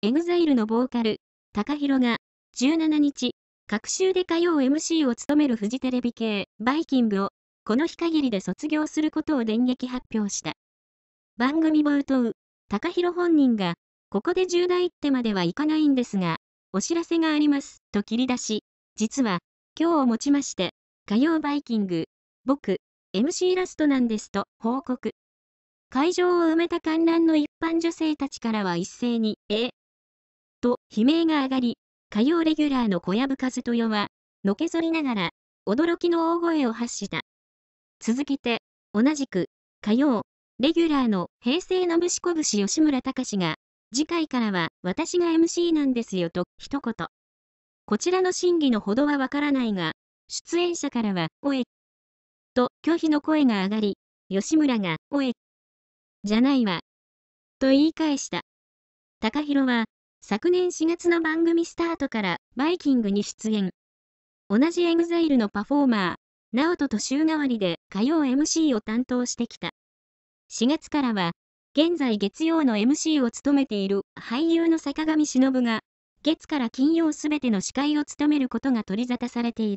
EXILE のボーカル、高弘が、17日、各週で火曜 MC を務めるフジテレビ系、バイキングを、この日限りで卒業することを電撃発表した。番組冒頭、t 弘本人が、ここで重大ってまではいかないんですが、お知らせがあります、と切り出し、実は、今日をもちまして、火曜バイキング、僕、MC ラストなんですと報告。会場を埋めた観覧の一般女性たちからは一斉に、え、と悲鳴が上がり、火曜レギュラーの小籔和豊は、のけぞりながら、驚きの大声を発した。続けて、同じく、火曜、レギュラーの平成のぶしこぶし吉村隆が、次回からは私が MC なんですよと一言。こちらの真偽のほどはわからないが、出演者からは、おえ、と拒否の声が上がり、吉村が、おえ、じゃないわ、と言い返した。高弘は、昨年4月の番組スタートからバイキングに出演。同じ EXILE のパフォーマー、ナオトと週替わりで火曜 MC を担当してきた。4月からは、現在月曜の MC を務めている俳優の坂上忍が、月から金曜すべての司会を務めることが取り沙汰されている。